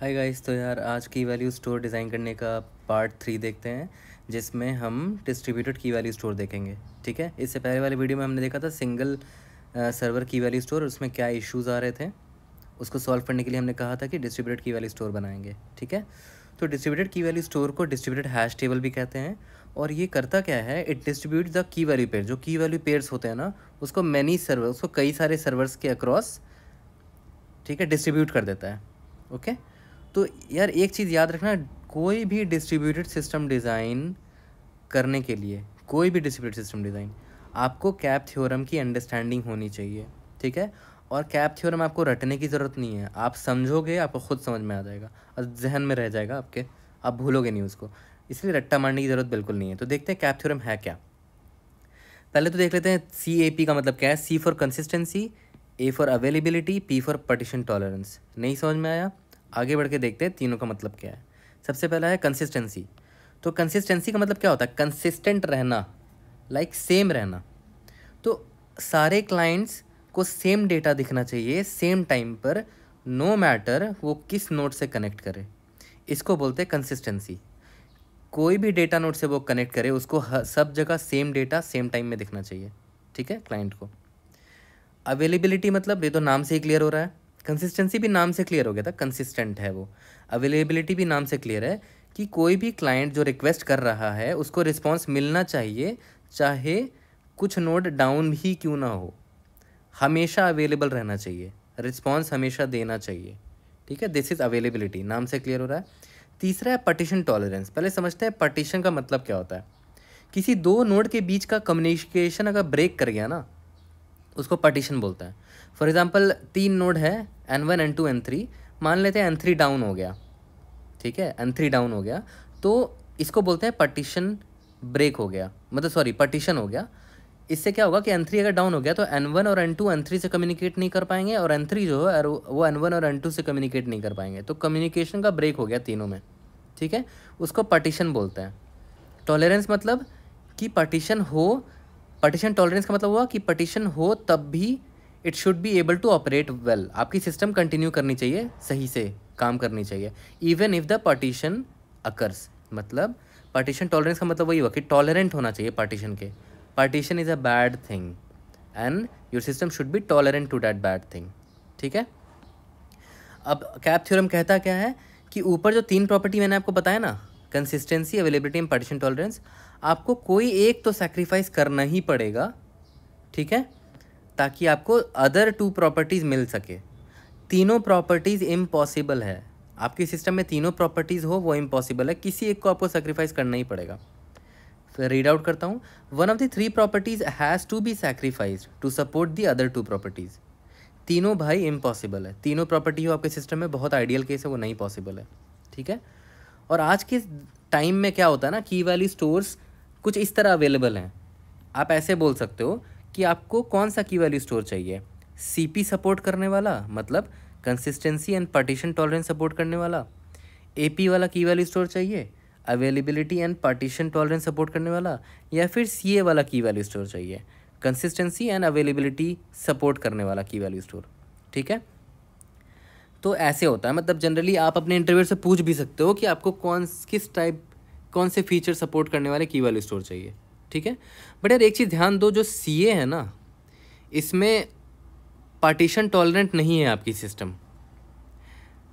Hi guys तो यार आज की वैल्यू स्टोर डिज़ाइन करने का पार्ट थ्री देखते हैं जिसमें हम डिस्ट्रीब्यूटेड की वैल्यू स्टोर देखेंगे ठीक है इससे पहले वाले वीडियो में हमने देखा था single server key value store उसमें क्या इश्यूज आ रहे थे उसको सॉल्व करने के लिए हमने कहा था कि डिस्ट्रीब्यूटेड की वैल्यू स्टोर बनाएंगे ठीक है तो डिस्ट्रीब्यूटेड की वैल्यू स्टोर को डिस्ट्रीब्यूटेड हैश टेबल भी कहते हैं और ये करता क्या है it distribute the key value pair जो की वैल्यू पेयर्स होते हैं ना उसको मैनी सर्वर उसको कई सारे सर्वर्स के अक्रॉस ठीक है डिस्ट्रीब्यूट कर देता है ओके okay? तो यार एक चीज़ याद रखना कोई भी डिस्ट्रीब्यूटेड सिस्टम डिज़ाइन करने के लिए कोई भी डिस्ट्रीब्यूटेड सिस्टम डिज़ाइन आपको कैप थ्योरम की अंडरस्टैंडिंग होनी चाहिए ठीक है और कैप थ्योरम आपको रटने की ज़रूरत नहीं है आप समझोगे आपको खुद समझ में आ जाएगा और जहन में रह जाएगा आपके आप भूलोगे नहीं उसको इसलिए रट्टा मारने की ज़रूरत बिल्कुल नहीं है तो देखते हैं कैप थ्योरम है क्या पहले तो देख लेते हैं सी ए पी का मतलब क्या है C for consistency A for availability P for partition tolerance नहीं समझ में आया आगे बढ़ के देखते हैं तीनों का मतलब क्या है सबसे पहला है कंसिस्टेंसी तो कंसिस्टेंसी का मतलब क्या होता है कंसिस्टेंट रहना लाइक like सेम रहना तो सारे क्लाइंट्स को सेम डेटा दिखना चाहिए सेम टाइम पर नो no मैटर वो किस नोट से कनेक्ट करे इसको बोलते हैं कंसिस्टेंसी कोई भी डेटा नोट से वो कनेक्ट करे उसको सब जगह सेम डेटा सेम टाइम में दिखना चाहिए ठीक है क्लाइंट को अवेलेबिलिटी मतलब ये तो नाम से ही क्लियर हो रहा है कंसिस्टेंसी भी नाम से क्लियर हो गया था कंसिस्टेंट है वो अवेलेबिलिटी भी नाम से क्लियर है कि कोई भी क्लाइंट जो रिक्वेस्ट कर रहा है उसको रिस्पॉन्स मिलना चाहिए चाहे कुछ नोड डाउन ही क्यों ना हो हमेशा अवेलेबल रहना चाहिए रिस्पॉन्स हमेशा देना चाहिए ठीक है दिस इज़ अवेलेबिलिटी नाम से क्लियर हो रहा है तीसरा है पटिशन टॉलरेंस पहले समझते हैं पटिशन का मतलब क्या होता है किसी दो नोड के बीच का कम्युनिकेशन अगर ब्रेक कर गया ना उसको पटिशन बोलता है फॉर एग्ज़ाम्पल तीन नोड है N one N two N three मान लेते हैं एन थ्री डाउन हो गया ठीक है एन थ्री डाउन हो गया तो इसको बोलते हैं पार्टीशन ब्रेक हो गया मतलब सॉरी पार्टीशन हो गया इससे क्या होगा कि एन थ्री अगर डाउन हो गया तो एन वन और एन टू एन थ्री से कम्युनिकेट नहीं कर पाएंगे और एन थ्री जो है वो एन वन और एन टू से कम्युनिकेट नहीं कर पाएंगे तो कम्युनिकेशन का ब्रेक हो गया तीनों में ठीक है उसको पार्टीशन बोलते हैं टॉलरेंस मतलब कि पार्टीशन हो पार्टीशन टॉलरेंस का मतलब हुआ कि पार्टीशन हो तब भी it should be able to operate well आपकी सिस्टम कंटिन्यू करनी चाहिए सही से काम करनी चाहिए even if the partition occurs मतलब पार्टीशन टॉलरेंस का मतलब वही हुआ कि टॉलरेंट होना चाहिए पार्टीशन के partition is a bad thing and your system should be tolerant to that bad thing ठीक है अब कैप थ्योरम कहता क्या है कि ऊपर जो तीन प्रॉपर्टी मैंने आपको बताया ना consistency availability and partition tolerance आपको कोई एक तो सेक्रीफाइस करना ही पड़ेगा ठीक है ताकि आपको अदर टू प्रॉपर्टीज़ मिल सके तीनों प्रॉपर्टीज़ इम्पॉसिबल है आपके सिस्टम में तीनों प्रॉपर्टीज़ हो वो इम्पॉसिबल है किसी एक को आपको सेक्रीफाइस करना ही पड़ेगा फिर रीड आउट करता हूँ one of the three properties has to be sacrifice to support the other two properties तीनों भाई इम्पॉसिबल है तीनों प्रॉपर्टी हो आपके सिस्टम में बहुत आइडियल केस है वो नहीं पॉसिबल है ठीक है और आज के टाइम में क्या होता है ना की वाली स्टोर्स कुछ इस तरह अवेलेबल हैं आप ऐसे बोल सकते हो कि आपको कौन सा की वैल्यू स्टोर चाहिए सी सपोर्ट करने वाला मतलब consistency and partition tolerance support करने वाला ए वाला की वैल्यू स्टोर चाहिए availability and partition tolerance support करने वाला या फिर सी वाला की वैल्यू स्टोर चाहिए कंसिस्टेंसी एंड अवेलेबिलिटी सपोर्ट करने वाला की वैल्यू स्टोर ठीक है तो ऐसे होता है मतलब जनरली आप अपने इंटरव्यू से पूछ भी सकते हो कि आपको कौन किस टाइप कौन से फीचर सपोर्ट करने वाले की वैल्यू स्टोर चाहिए ठीक है बट यार एक चीज़ ध्यान दो जो सी ए है ना इसमें पार्टीशन टॉलरेंट नहीं है आपकी सिस्टम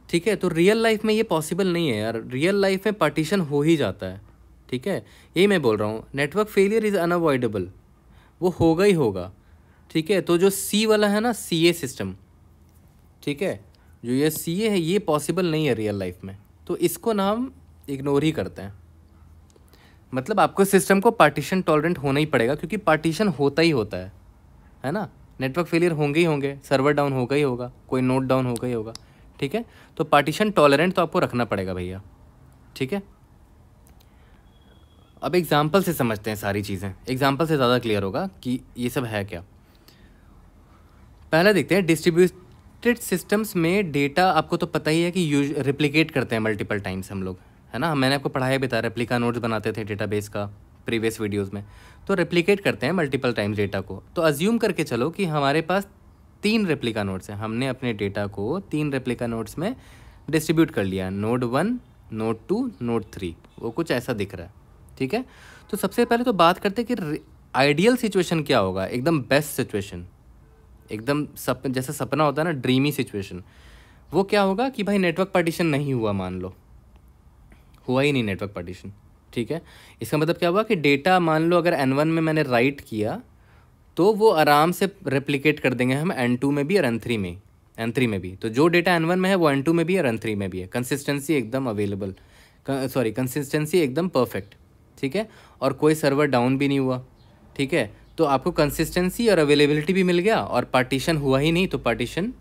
ठीक है तो रियल लाइफ में ये पॉसिबल नहीं है यार रियल लाइफ में पार्टीशन हो ही जाता है ठीक है यही मैं बोल रहा हूँ नेटवर्क फेलियर इज़ अनअवॉइडेबल वो होगा ही होगा ठीक है तो जो सी वाला है ना सी ए सिस्टम ठीक है जो ये सी ए है ये पॉसिबल नहीं है रियल लाइफ में तो इसको ना हम इग्नोर ही करते हैं मतलब आपको सिस्टम को पार्टीशन टॉलरेंट होना ही पड़ेगा क्योंकि पार्टीशन होता ही होता है है ना नेटवर्क फेलियर होंगे ही होंगे सर्वर डाउन होगा ही होगा कोई नोट डाउन होगा ही होगा ठीक है तो पार्टीशन टॉलरेंट तो आपको रखना पड़ेगा भैया ठीक है अब एग्ज़ाम्पल से समझते हैं सारी चीज़ें एग्ज़ाम्पल से ज़्यादा क्लियर होगा कि ये सब है क्या पहला देखते हैं डिस्ट्रीब्यूटेड सिस्टम्स में डेटा आपको तो पता ही है कि यूज रिप्लीकेट करते हैं मल्टीपल टाइम्स हम लोग है ना मैंने आपको पढ़ाया भी था रेप्लिका नोट्स बनाते थे डेटाबेस का प्रीवियस वीडियोज़ में तो रेप्लिकेट करते हैं मल्टीपल टाइम्स डेटा को तो अज्यूम करके चलो कि हमारे पास तीन रेप्लिका नोट्स हैं हमने अपने डेटा को तीन रेप्लिका नोट्स में डिस्ट्रीब्यूट कर लिया node one node two node three वो कुछ ऐसा दिख रहा है ठीक है तो सबसे पहले तो बात करते हैं कि आइडियल सिचुएशन क्या होगा एकदम बेस्ट सिचुएशन एकदम सप जैसा सपना होता है ना ड्रीमी सिचुएशन वो क्या होगा कि भाई नेटवर्क पार्टीशन नहीं हुआ मान लो हुआ ही नहीं नेटवर्क पार्टीशन ठीक है इसका मतलब क्या हुआ कि डेटा मान लो अगर एन वन में मैंने राइट किया तो वो आराम से रेप्लीकेट कर देंगे हम एन टू में भी और एन थ्री में एन थ्री में भी तो जो डेटा एन वन में है वो एन टू में भी और एन थ्री में भी है कंसिस्टेंसी एकदम अवेलेबल सॉरी कंसिस्टेंसी एकदम परफेक्ट ठीक है और कोई सर्वर डाउन भी नहीं हुआ ठीक है तो आपको कंसिस्टेंसी और अवेलेबिलिटी भी मिल गया और पार्टीशन हुआ ही नहीं तो पार्टीशन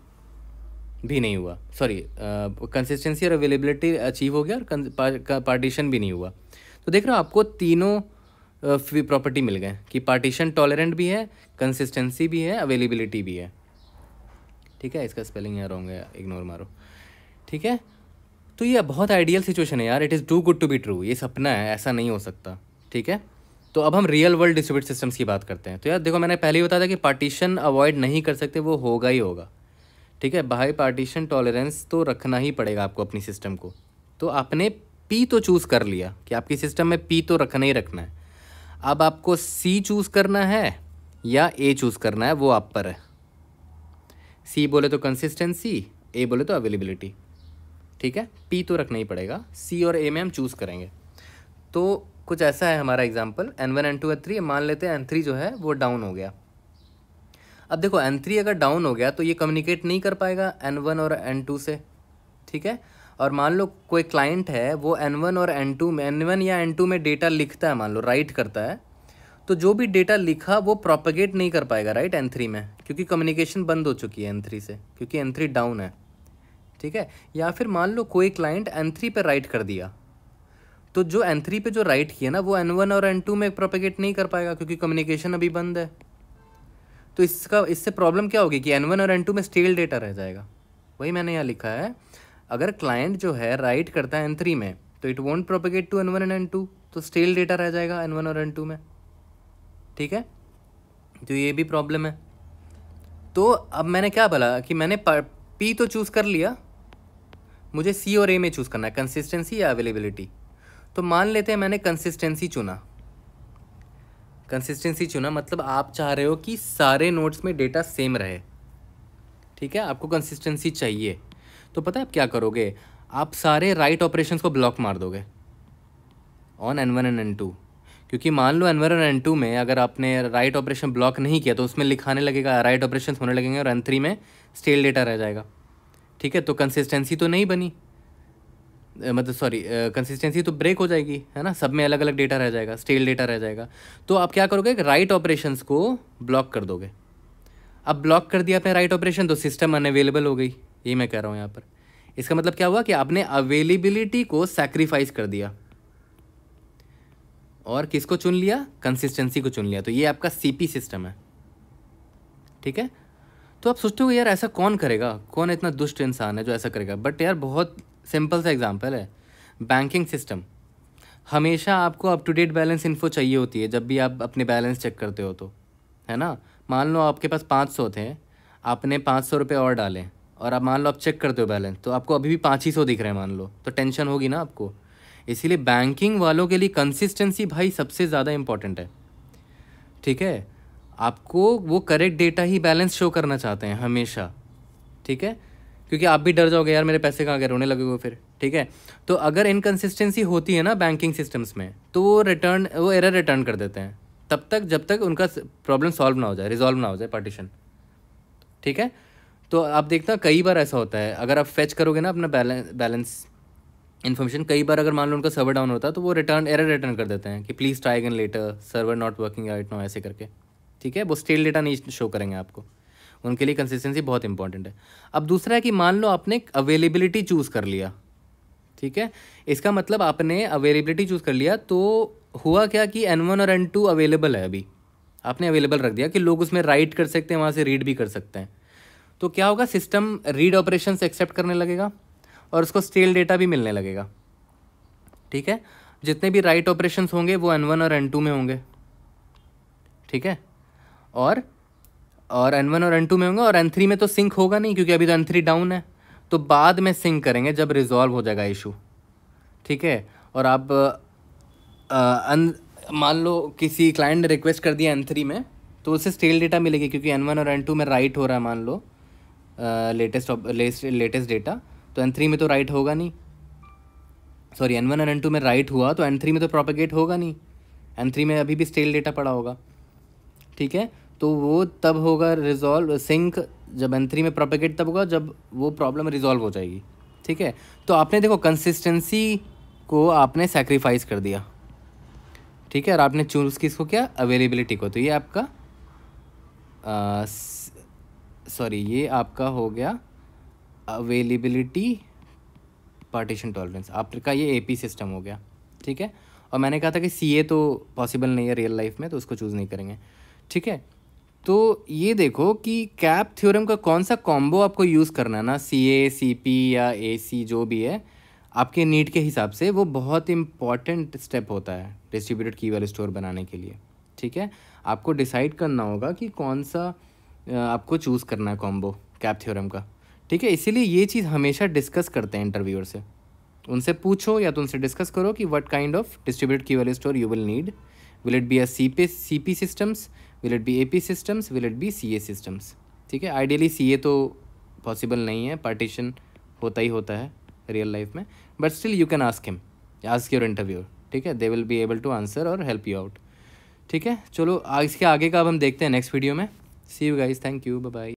भी नहीं हुआ सॉरी कंसिस्टेंसी uh, और अवेलेबिलिटी अचीव हो गया और पार्टीशन भी नहीं हुआ तो देख रहे हो आपको तीनों प्रॉपर्टी uh, मिल गए कि पार्टीशन टॉलरेंट भी है कंसिस्टेंसी भी है अवेलेबिलिटी भी है ठीक है इसका स्पेलिंग यहाँ रॉन्ग है इग्नोर मारो ठीक है तो ये बहुत आइडियल सिचुएशन है यार it is too good to be true ये सपना है ऐसा नहीं हो सकता ठीक है तो अब हम रियल वर्ल्ड डिस्ट्रीब्यूट सिस्टम्स की बात करते हैं तो यार देखो मैंने पहले ही बताया था कि पार्टीशन अवॉइड नहीं कर सकते वो होगा ही होगा ठीक है बाई पार्टीशन टॉलरेंस तो रखना ही पड़ेगा आपको अपनी सिस्टम को तो आपने पी तो चूज़ कर लिया कि आपकी सिस्टम में पी तो रखना ही रखना है अब आपको सी चूज़ करना है या ए चूज़ करना है वो आप पर है सी बोले तो कंसिस्टेंसी ए बोले तो अवेलेबिलिटी ठीक है पी तो रखना ही पड़ेगा सी और ए में हम चूज़ करेंगे तो कुछ ऐसा है हमारा example N one N two N three मान लेते हैं एन थ्री जो है वो डाउन हो गया अब देखो एन थ्री अगर डाउन हो गया तो ये कम्युनिकेट नहीं कर पाएगा एन वन और एन टू से ठीक है और मान लो कोई क्लाइंट है वो एन वन और एन टू में एन वन या एन टू में डेटा लिखता है मान लो राइट करता है तो जो भी डेटा लिखा वो प्रोपगेट नहीं कर पाएगा राइट एन थ्री में क्योंकि कम्युनिकेशन बंद हो चुकी है एन थ्री से क्योंकि एन थ्री डाउन है ठीक है या फिर मान लो कोई क्लाइंट एन थ्री पर राइट कर दिया तो जो एन थ्री पे जो राइट किया ना वो एन वन और एन टू में प्रोपेगेट नहीं कर पाएगा क्योंकि कम्युनिकेशन अभी बंद है तो इसका इससे प्रॉब्लम क्या होगी कि एन वन और एन टू में स्टेल डेटा रह जाएगा वही मैंने यहाँ लिखा है अगर क्लाइंट जो है राइट करता है एन थ्री में तो it won't propagate to N one and N two तो स्टेल डेटा रह जाएगा एन वन और एन टू में ठीक है तो ये भी प्रॉब्लम है तो अब मैंने क्या बोला कि मैंने पी तो चूज़ कर लिया मुझे सी और ए में चूज़ करना है कंसिस्टेंसी या अवेलेबिलिटी तो मान लेते हैं मैंने कंसिस्टेंसी चुना कंसिस्टेंसी चुना मतलब आप चाह रहे हो कि सारे नोट्स में डेटा सेम रहे ठीक है आपको कंसिस्टेंसी चाहिए तो पता है आप क्या करोगे आप सारे राइट ऑपरेशंस को ब्लॉक मार दोगे on N one and N two क्योंकि मान लो N one N N two में अगर आपने राइट ऑपरेशन ब्लॉक नहीं किया तो उसमें लिखाने लगेगा राइट ऑपरेशन होने लगेंगे और एन थ्री में स्टेल डेटा रह जाएगा ठीक है तो कंसिस्टेंसी तो नहीं बनी मतलब सॉरी कंसिस्टेंसी तो ब्रेक हो जाएगी है ना सब में अलग अलग डेटा रह जाएगा स्टेल डेटा रह जाएगा तो आप क्या करोगे राइट ऑपरेशन को ब्लॉक कर दोगे अब ब्लॉक कर दिया आपने राइट ऑपरेशन तो सिस्टम अनअवेलेबल हो गई ये मैं कह रहा हूँ यहाँ पर इसका मतलब क्या हुआ कि आपने अवेलेबिलिटी को सेक्रीफाइस कर दिया और किसको चुन लिया कंसिस्टेंसी को चुन लिया तो ये आपका सीपी सिस्टम है ठीक है तो आप सोचते हो यार ऐसा कौन करेगा कौन इतना दुष्ट इंसान है जो ऐसा करेगा बट यार बहुत सिंपल सा एग्जांपल है बैंकिंग सिस्टम हमेशा आपको up to date balance info चाहिए होती है जब भी आप अपने बैलेंस चेक करते हो तो है ना मान लो आपके पास पाँच सौ थे आपने पाँच सौ रुपये और डाले और आप मान लो आप चेक करते हो बैलेंस तो आपको अभी भी पाँच ही सौ दिख रहे हैं मान लो तो टेंशन होगी ना आपको इसीलिए बैंकिंग वालों के लिए कंसिस्टेंसी भाई सबसे ज़्यादा इम्पॉर्टेंट है ठीक है आपको वो करेक्ट डेटा ही बैलेंस शो करना चाहते हैं हमेशा ठीक है क्योंकि आप भी डर जाओगे यार मेरे पैसे कहाँ गए रोने लगे हुए फिर ठीक है तो अगर इनकन्सिस्टेंसी होती है ना बैंकिंग सिस्टम्स में तो वो रिटर्न वो एरर रिटर्न कर देते हैं तब तक जब तक उनका प्रॉब्लम सॉल्व ना हो जाए रिजॉल्व ना हो जाए पार्टीशन ठीक है तो आप देखते हो कई बार ऐसा होता है अगर आप फेच करोगे ना अपना बैलेंस इन्फॉर्मेशन कई बार अगर मान लो उनका सर्वर डाउन होता है तो वो रिटर्न एरर रिटर्न कर देते हैं कि please try again later server not working आइट नो ऐसे करके ठीक है वो स्टेल डेटा नहीं शो करेंगे आपको उनके लिए कंसिस्टेंसी बहुत इंपॉर्टेंट है अब दूसरा है कि मान लो आपने अवेलेबिलिटी चूज़ कर लिया ठीक है इसका मतलब आपने अवेलेबिलिटी चूज़ कर लिया तो हुआ क्या कि एन वन और एन टू अवेलेबल है अभी आपने अवेलेबल रख दिया कि लोग उसमें राइट कर सकते हैं वहाँ से रीड भी कर सकते हैं तो क्या होगा सिस्टम रीड ऑपरेशन एक्सेप्ट करने लगेगा और उसको स्टेल डेटा भी मिलने लगेगा ठीक है जितने भी राइट ऑपरेशन होंगे वो एन वन और एन टू में होंगे ठीक है और और एन वन और एन टू में होंगे और एन थ्री में तो सिंक होगा नहीं क्योंकि अभी तो एन थ्री डाउन है तो बाद में सिंक करेंगे जब रिजॉल्व हो जाएगा इशू ठीक है और आप मान लो किसी क्लाइंट ने रिक्वेस्ट कर दिया एन थ्री में तो उसे स्टेल डेटा मिलेगी क्योंकि एन वन और एन टू में राइट हो रहा है मान लो लेटेस्ट लेटेस्ट डेटा तो एन थ्री में तो राइट होगा नहीं सॉरी एन वन और एन टू में राइट हुआ तो एन थ्री में तो प्रोपेगेट होगा नहीं एन थ्री में अभी भी स्टेल डेटा पड़ा होगा ठीक है तो वो तब होगा रिजॉल्व सिंक जब एंथ्री में प्रोपेगेट तब होगा जब वो प्रॉब्लम रिजॉल्व हो जाएगी ठीक है तो आपने देखो कंसिस्टेंसी को आपने सेक्रीफाइस कर दिया ठीक है और आपने चूज़ किसको क्या अवेलेबिलिटी को तो ये आपका सॉरी ये आपका हो गया अवेलेबिलिटी पार्टीशन टॉलरेंस आपका ये एपी सिस्टम हो गया ठीक है और मैंने कहा था कि सीए तो पॉसिबल नहीं है रियल लाइफ में तो उसको चूज़ नहीं करेंगे ठीक है तो ये देखो कि कैप थ्योरम का कौन सा कॉम्बो आपको यूज़ करना ना सी ए सी पी या ए सी जो भी है आपके नीड के हिसाब से वो बहुत इम्पॉर्टेंट स्टेप होता है डिस्ट्रीब्यूटेड की वाले स्टोर बनाने के लिए ठीक है आपको डिसाइड करना होगा कि कौन सा आपको चूज़ करना है कॉम्बो कैप थ्योरम का ठीक है इसीलिए ये चीज़ हमेशा डिस्कस करते हैं इंटरव्यूअर से उनसे पूछो या तो उनसे डिस्कस करो कि वट काइंड ऑफ डिस्ट्रीब्यूटेड की वाले store you will need C P C P systems will it be A P systems will it be C A systems ठीक है आइडियली सी ए तो पॉसिबल नहीं है पार्टीशन होता ही होता है रियल लाइफ में but still you can ask him ask your interview ठीक है they will be able to answer और हेल्प यू आउट ठीक है चलो इसके आगे का अब हम देखते हैं नेक्स्ट वीडियो में see you guys thank you bye